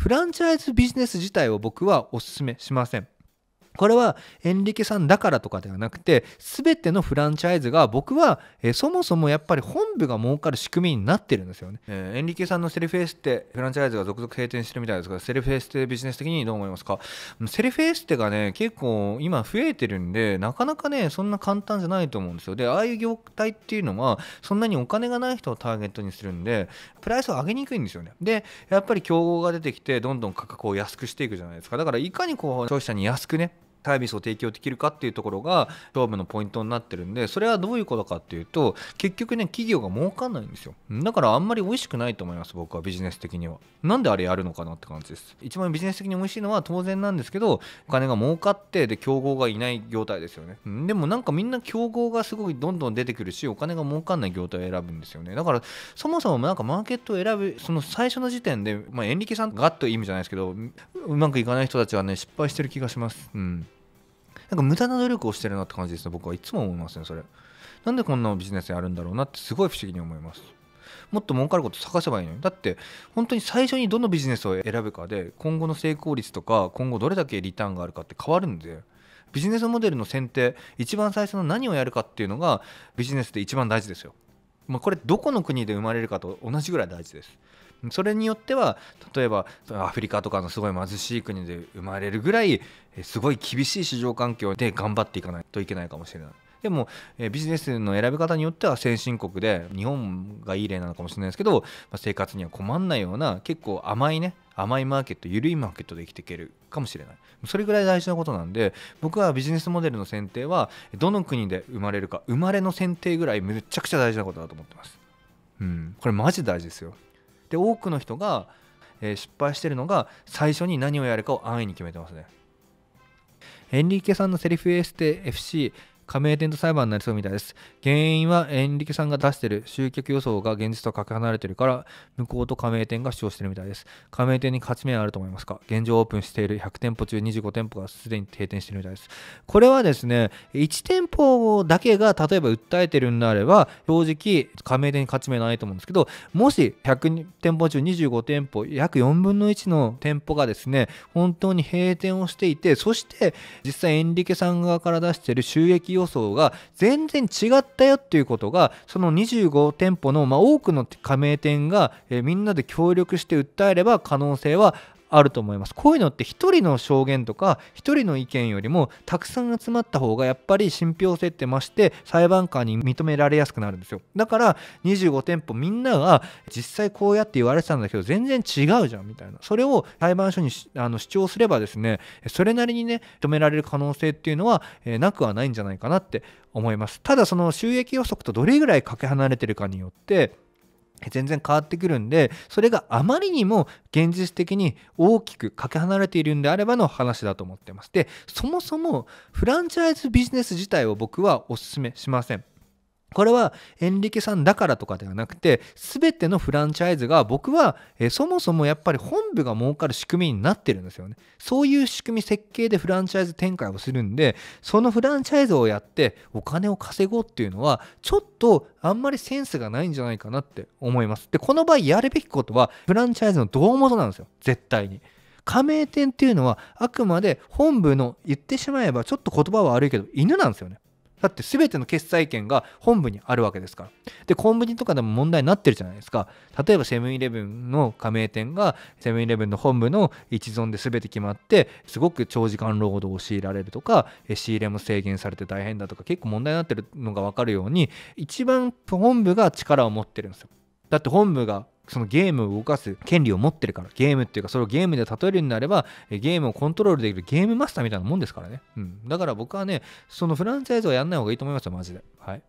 フランチャイズビジネス自体を僕はお勧めしません。これはエンリケさんだからとかではなくて全てのフランチャイズが僕は、えそもそもやっぱり本部が儲かる仕組みになってるんですよね、えー、エンリケさんのセルフエステフランチャイズが続々閉店してるみたいですがセルフエステビジネス的にどう思いますかセルフエステがね結構今増えてるんでなかなかねそんな簡単じゃないと思うんですよでああいう業態っていうのはそんなにお金がない人をターゲットにするんでプライスを上げにくいんですよねでやっぱり競合が出てきてどんどん価格を安くしていくじゃないですかだからいかにこう消費者に安くねサービスを提供できるかっていうところが勝負のポイントになってるんでそれはどういうことかっていうと結局ね企業が儲かんないんですよだからあんまり美味しくないと思います僕はビジネス的にはなんであれやるのかなって感じです一番ビジネス的に美味しいのは当然なんですけどお金が儲かってで競合がいない業態ですよねでもなんかみんな競合がすごいどんどん出てくるしお金が儲かんない業態を選ぶんですよねだからそもそもなんかマーケットを選ぶその最初の時点でまあエンリケさんがっとい意味じゃないですけどうまくいかない人たちはね失敗してる気がしますうんなんか無駄な努力をしてるなって感じですね僕はいつも思いますねそれなんでこんなビジネスやるんだろうなってすごい不思議に思いますもっと儲かること探せばいいのにだって本当に最初にどのビジネスを選ぶかで今後の成功率とか今後どれだけリターンがあるかって変わるんでビジネスモデルの選定一番最初の何をやるかっていうのがビジネスで一番大事ですよ、まあ、これどこの国で生まれるかと同じぐらい大事ですそれによっては例えばアフリカとかのすごい貧しい国で生まれるぐらいすごい厳しい市場環境で頑張っていかないといけないかもしれない。でも、えビジネスの選び方によっては先進国で日本がいい例なのかもしれないですけど、ま生活には困んないような結構甘いね甘いマーケット緩いマーケットで生きていけるかもしれないそれぐらい大事なことなんで僕はビジネスモデルの選定はどの国で生まれるか生まれの選定ぐらいめちゃくちゃ大事なことだと思ってますうんこれマジ大事ですよで多くの人が、えー、失敗してるのが最初に何をやるかを安易に決めてますねエンリーケさんのセリフエステ FC 加盟店と裁判になりそうみたいです。原因はエンリケさんが出してる集客予想が現実とかけ離れてるから、向こうと加盟店が主張してるみたいです。加盟店に勝ち目はあると思いますか現状オープンしている100店舗中25店舗がすでに閉店してるみたいです。これはですね、1店舗だけが例えば訴えてるんであれば、正直加盟店に勝ち目ないと思うんですけど、もし100店舗中25店舗、約4分の1の店舗がですね、本当に閉店をしていて、そして実際エンリケさん側から出してる収益予想が全然違ったよっていうことがその25店舗の、まあ、多くの加盟店が、えー、みんなで協力して訴えれば可能性はあると思います。こういうのって一人の証言とか一人の意見よりもたくさん集まった方がやっぱり信憑性って増して裁判官に認められやすくなるんですよ。だから25店舗みんなが実際こうやって言われてたんだけど全然違うじゃんみたいな。それを裁判所にあの主張すればですね、それなりにね、認められる可能性っていうのは、えー、なくはないんじゃないかなって思います。ただその収益予測とどれぐらいかけ離れてるかによって、全然変わってくるんでそれがあまりにも現実的に大きくかけ離れているんであればの話だと思ってますでそもそもフランチャイズビジネス自体を僕はお勧めしませんこれはエンリケさんだからとかではなくて全てのフランチャイズが僕は、えそもそもやっぱり本部が儲かる仕組みになってるんですよねそういう仕組み設計でフランチャイズ展開をするんでそのフランチャイズをやってお金を稼ごうっていうのはちょっとあんまりセンスがないんじゃないかなって思いますでこの場合やるべきことはフランチャイズの胴元なんですよ絶対に。加盟店っていうのはあくまで本部の言ってしまえばちょっと言葉は悪いけど犬なんですよねだって全ての決済権が本部にあるわけですから。で、コンビニとかでも問題になってるじゃないですか。例えばセブンイレブンの加盟店がセブンイレブンの本部の一存で全て決まって、すごく長時間労働を強いられるとか、仕入れも制限されて大変だとか、結構問題になってるのがわかるように、一番本部が力を持ってるんですよ。だって本部がそのゲームを動かす権利を持ってるから、ゲームっていうか、それをゲームで例えるようになれば、ゲームをコントロールできるゲームマスターみたいなもんですからね。うん。だから僕はね、そのフランチャイズはやんない方がいいと思いますよ、マジで。はい。